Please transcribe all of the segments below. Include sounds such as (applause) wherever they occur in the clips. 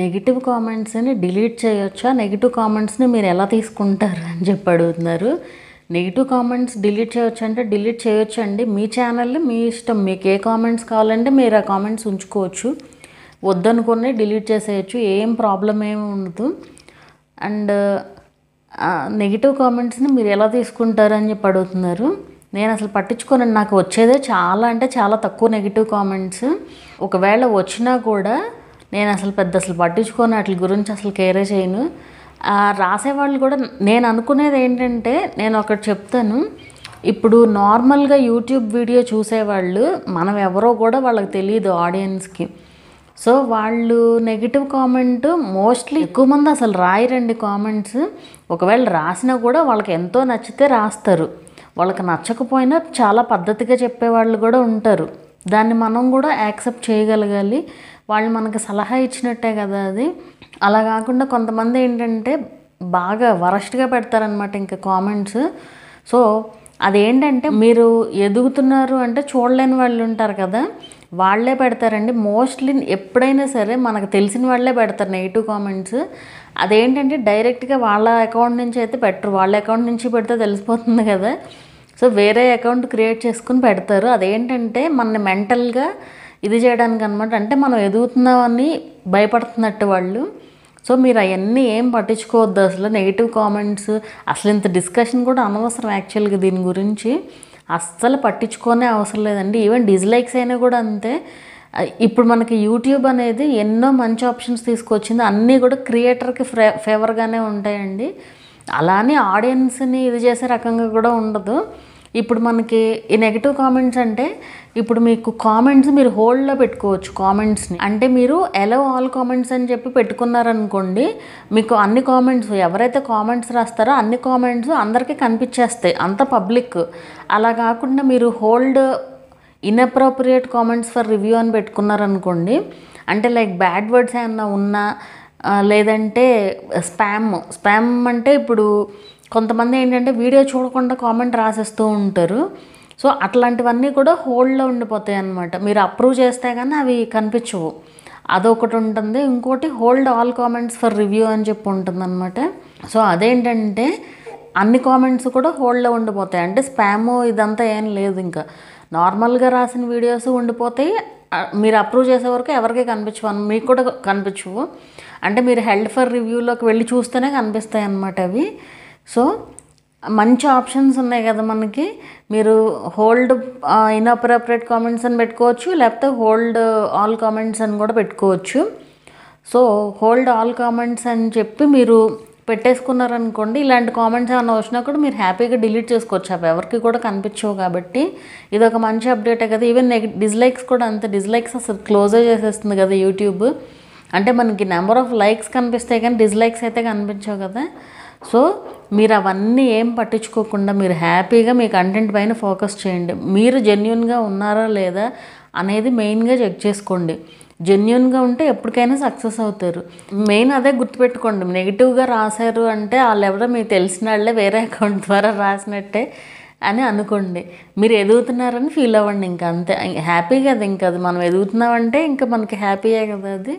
negative కామెంట్స్ని delete చేయొచ్చా negative కామెంట్స్ని మీరు ఎలా తీసుకుంటారు అని చెప్పి అడుగుతున్నారు నెగిటివ్ కామెంట్స్ డిలీట్ చేయొచ్చు అంటే డిలీట్ అండి మీ ఛానల్ మీ ఇష్టం మీకు ఏ కామెంట్స్ కావాలంటే మీరు ఆ కామెంట్స్ ఉంచుకోవచ్చు వద్దనుకునే డిలీట్ చేసేయచ్చు ఏం ప్రాబ్లం ఏమి ఉండదు అండ్ నెగిటివ్ కామెంట్స్ని మీరు ఎలా తీసుకుంటారు అని చెప్పి అడుగుతున్నారు నేను అసలు పట్టించుకోనండి నాకు వచ్చేదే చాలా అంటే చాలా తక్కువ నెగిటివ్ కామెంట్స్ ఒకవేళ వచ్చినా కూడా నేను అసలు పెద్ద అసలు పట్టించుకోను వాటి గురించి అసలు కేరే చేయను రాసేవాళ్ళు కూడా నేను అనుకునేది ఏంటంటే నేను ఒకటి చెప్తాను ఇప్పుడు నార్మల్గా యూట్యూబ్ వీడియో చూసేవాళ్ళు మనం ఎవరో కూడా వాళ్ళకి తెలియదు ఆడియన్స్కి సో వాళ్ళు నెగిటివ్ కామెంట్ మోస్ట్లీ ఎక్కువ మంది అసలు రాయరండి కామెంట్స్ ఒకవేళ రాసినా కూడా వాళ్ళకి ఎంతో నచ్చితే రాస్తారు వాళ్ళకి నచ్చకపోయినా చాలా పద్ధతిగా చెప్పేవాళ్ళు కూడా ఉంటారు దాన్ని మనం కూడా యాక్సెప్ట్ చేయగలగాలి వాళ్ళు మనకు సలహా ఇచ్చినట్టే కదా అది అలా కాకుండా కొంతమంది ఏంటంటే బాగా వరస్ట్గా పెడతారనమాట ఇంకా కామెంట్స్ సో అదేంటంటే మీరు ఎదుగుతున్నారు అంటే చూడలేని వాళ్ళు ఉంటారు కదా వాళ్ళే పెడతారండి మోస్ట్లీ ఎప్పుడైనా సరే మనకు తెలిసిన వాళ్ళే పెడతారు నెగిటివ్ కామెంట్స్ అదేంటంటే డైరెక్ట్గా వాళ్ళ అకౌంట్ నుంచి అయితే పెట్టరు వాళ్ళ అకౌంట్ నుంచి పెడితే తెలిసిపోతుంది కదా సో వేరే అకౌంట్ క్రియేట్ చేసుకుని పెడతారు అదేంటంటే మన మెంటల్గా ఇది చేయడానికి అనమాట అంటే మనం ఎదుగుతున్నామని భయపడుతున్నట్టు వాళ్ళు సో మీరు అవన్నీ ఏం పట్టించుకోవద్దు అసలు నెగిటివ్ కామెంట్స్ అసలు ఇంత డిస్కషన్ కూడా అనవసరం యాక్చువల్గా దీని గురించి అస్సలు పట్టించుకోనే అవసరం లేదండి ఈవెన్ డిస్లైక్స్ అయినా కూడా అంతే ఇప్పుడు మనకి యూట్యూబ్ అనేది ఎన్నో మంచి ఆప్షన్స్ తీసుకొచ్చింది అన్నీ కూడా క్రియేటర్కి ఫే ఫేవర్గానే ఉంటాయండి అలానే ఆడియన్స్ని ఇది చేసే రకంగా కూడా ఉండదు ఇప్పుడు మనకి ఈ నెగిటివ్ కామెంట్స్ అంటే ఇప్పుడు మీకు కామెంట్స్ మీరు హోల్డ్లో పెట్టుకోవచ్చు కామెంట్స్ని అంటే మీరు ఎలో ఆల్ కామెంట్స్ అని చెప్పి పెట్టుకున్నారనుకోండి మీకు అన్ని కామెంట్స్ ఎవరైతే కామెంట్స్ రాస్తారో అన్ని కామెంట్స్ అందరికీ కనిపించేస్తాయి అంత పబ్లిక్ అలా కాకుండా మీరు hold inappropriate comments for review అని పెట్టుకున్నారనుకోండి అంటే లైక్ బ్యాడ్ వర్డ్స్ ఏమన్నా ఉన్నా లేదంటే స్పామ్ స్పామ్ అంటే ఇప్పుడు కొంతమంది ఏంటంటే వీడియో చూడకుండా కామెంట్ రాసేస్తూ ఉంటారు సో అట్లాంటివన్నీ కూడా హోల్డ్లో ఉండిపోతాయి అనమాట మీరు అప్రూవ్ చేస్తే కానీ అవి కనిపించవు అదొకటి ఉంటుంది ఇంకోటి hold all comments for review అని చెప్పి ఉంటుంది అనమాట సో అదేంటంటే అన్ని కామెంట్స్ కూడా హోల్డ్లో ఉండిపోతాయి అంటే స్పామ్ ఇదంతా ఏం లేదు ఇంకా నార్మల్గా రాసిన వీడియోస్ ఉండిపోతాయి మీరు అప్రూవ్ చేసే వరకు ఎవరికీ కనిపించవు మీకు కూడా కనిపించవు అంటే మీరు హెల్డ్ ఫర్ రివ్యూలోకి వెళ్ళి చూస్తేనే కనిపిస్తాయి అన్నమాట అవి సో మంచి ఆప్షన్స్ ఉన్నాయి కదా మనకి మీరు హోల్డ్ ఇన్అప్రాపరేట్ కామెంట్స్ అని పెట్టుకోవచ్చు లేకపోతే హోల్డ్ ఆల్ కామెంట్స్ అని కూడా పెట్టుకోవచ్చు సో హోల్డ్ ఆల్ కామెంట్స్ అని చెప్పి మీరు పెట్టేసుకున్నారనుకోండి ఇలాంటి కామెంట్స్ ఏమైనా వచ్చినా కూడా మీరు హ్యాపీగా డిలీట్ చేసుకోవచ్చు అవి ఎవరికి కూడా కనిపించవు కాబట్టి ఇది ఒక మంచి అప్డేటే కదా ఈవెన్ డిస్లైక్స్ కూడా అంతే డిస్లైక్స్ అసలు క్లోజే చేసేస్తుంది కదా యూట్యూబ్ అంటే మనకి నెంబర్ ఆఫ్ లైక్స్ కనిపిస్తాయి కానీ డిస్లైక్స్ అయితే కనిపించవు కదా సో మీరు అవన్నీ ఏం పట్టించుకోకుండా మీరు హ్యాపీగా మీ కంటెంట్ పైన ఫోకస్ చేయండి మీరు జెన్యున్గా ఉన్నారా లేదా అనేది మెయిన్గా చెక్ చేసుకోండి జెన్యున్గా ఉంటే ఎప్పటికైనా సక్సెస్ అవుతారు మెయిన్ అదే గుర్తుపెట్టుకోండి నెగిటివ్గా రాశారు అంటే ఎవరో మీకు తెలిసిన వాళ్ళే వేరే అకౌంట్ ద్వారా రాసినట్టే అని అనుకోండి మీరు ఎదుగుతున్నారని ఫీల్ అవ్వండి ఇంకా అంతే హ్యాపీ కదా ఇంకా అది మనం ఎదుగుతున్నామంటే ఇంకా మనకి హ్యాపీయే కదా అది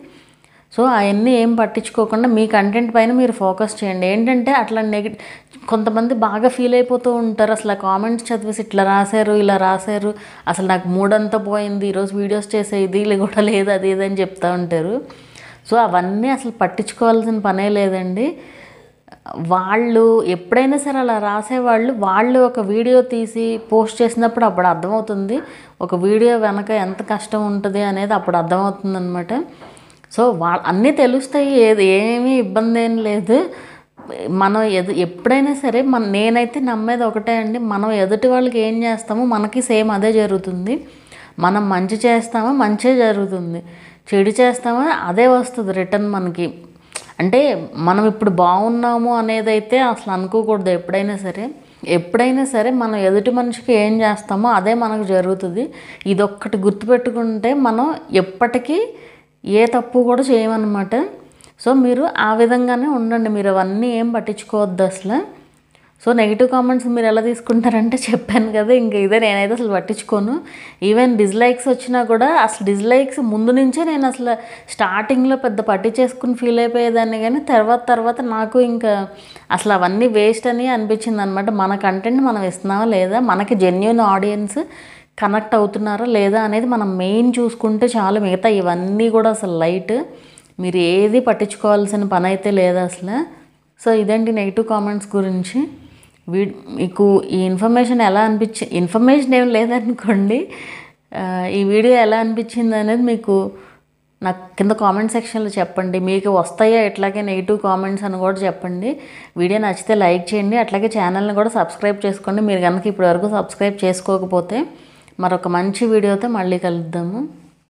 సో అవన్నీ ఏం పట్టించుకోకుండా మీ కంటెంట్ పైన మీరు ఫోకస్ చేయండి ఏంటంటే అట్లా నెగిటివ్ కొంతమంది బాగా ఫీల్ అయిపోతూ ఉంటారు అసలు కామెంట్స్ చదివేసి ఇట్లా రాశారు ఇలా రాశారు అసలు నాకు మూడంతా పోయింది ఈరోజు వీడియోస్ చేసేది ఇలా కూడా లేదు అది ఇది అని చెప్తూ ఉంటారు సో అవన్నీ అసలు పట్టించుకోవాల్సిన పనే లేదండి వాళ్ళు ఎప్పుడైనా సరే అలా రాసేవాళ్ళు వాళ్ళు ఒక వీడియో తీసి పోస్ట్ చేసినప్పుడు అప్పుడు అర్థమవుతుంది ఒక వీడియో వెనక ఎంత కష్టం ఉంటుంది అనేది అప్పుడు అర్థమవుతుంది అనమాట సో వా అన్నీ తెలుస్తాయి ఏది ఏమీ ఇబ్బంది ఏం లేదు మనం ఎదు ఎప్పుడైనా సరే మన నేనైతే నమ్మేది ఒకటే అండి మనం ఎదుటి వాళ్ళకి ఏం చేస్తామో మనకి సేమ్ అదే జరుగుతుంది మనం మంచి చేస్తామో మంచే జరుగుతుంది చెడు చేస్తామో అదే వస్తుంది రిటర్న్ మనకి అంటే మనం ఇప్పుడు బాగున్నాము అనేది అయితే అసలు అనుకోకూడదు ఎప్పుడైనా సరే ఎప్పుడైనా సరే మనం ఎదుటి మనిషికి ఏం చేస్తామో అదే మనకు జరుగుతుంది ఇదొక్కటి గుర్తుపెట్టుకుంటే మనం ఎప్పటికీ ఏ తప్పు కూడా చేయమన్నమాట సో మీరు ఆ విధంగానే ఉండండి మీరు అవన్నీ ఏం పట్టించుకోవద్దు అసలు సో నెగిటివ్ కామెంట్స్ మీరు ఎలా తీసుకుంటారంటే (laughs) చెప్పాను కదా ఇంకా ఇదే నేనైతే అసలు పట్టించుకోను ఈవెన్ డిస్లైక్స్ వచ్చినా కూడా అసలు డిస్లైక్స్ ముందు నుంచే నేను అసలు స్టార్టింగ్లో పెద్ద పట్టించేసుకుని ఫీల్ అయిపోయేదాన్ని కానీ తర్వాత తర్వాత నాకు ఇంకా అసలు అవన్నీ వేస్ట్ అని అనిపించింది అనమాట మన కంటెంట్ మనం ఇస్తున్నావా లేదా మనకి జెన్యున్ ఆడియన్స్ కనెక్ట్ అవుతున్నారా లేదా అనేది మనం మెయిన్ చూసుకుంటే చాలు మిగతా ఇవన్నీ కూడా అసలు లైట్ మీరు ఏది పట్టించుకోవాల్సిన పని అయితే లేదు అసలు సో ఇదేంటి నెగిటివ్ కామెంట్స్ గురించి వీ మీకు ఈ ఇన్ఫర్మేషన్ ఎలా అనిపించి ఇన్ఫర్మేషన్ ఏం లేదనుకోండి ఈ వీడియో ఎలా అనిపించింది అనేది మీకు నాకు కింద కామెంట్ సెక్షన్లో చెప్పండి మీకు వస్తాయా ఇట్లాగే నెగిటివ్ కామెంట్స్ అని కూడా చెప్పండి వీడియో నచ్చితే లైక్ చేయండి అట్లాగే ఛానల్ని కూడా సబ్స్క్రైబ్ చేసుకోండి మీరు కనుక ఇప్పటివరకు సబ్స్క్రైబ్ చేసుకోకపోతే మరొక మంచి వీడియోతో మళ్ళీ కలుద్దాము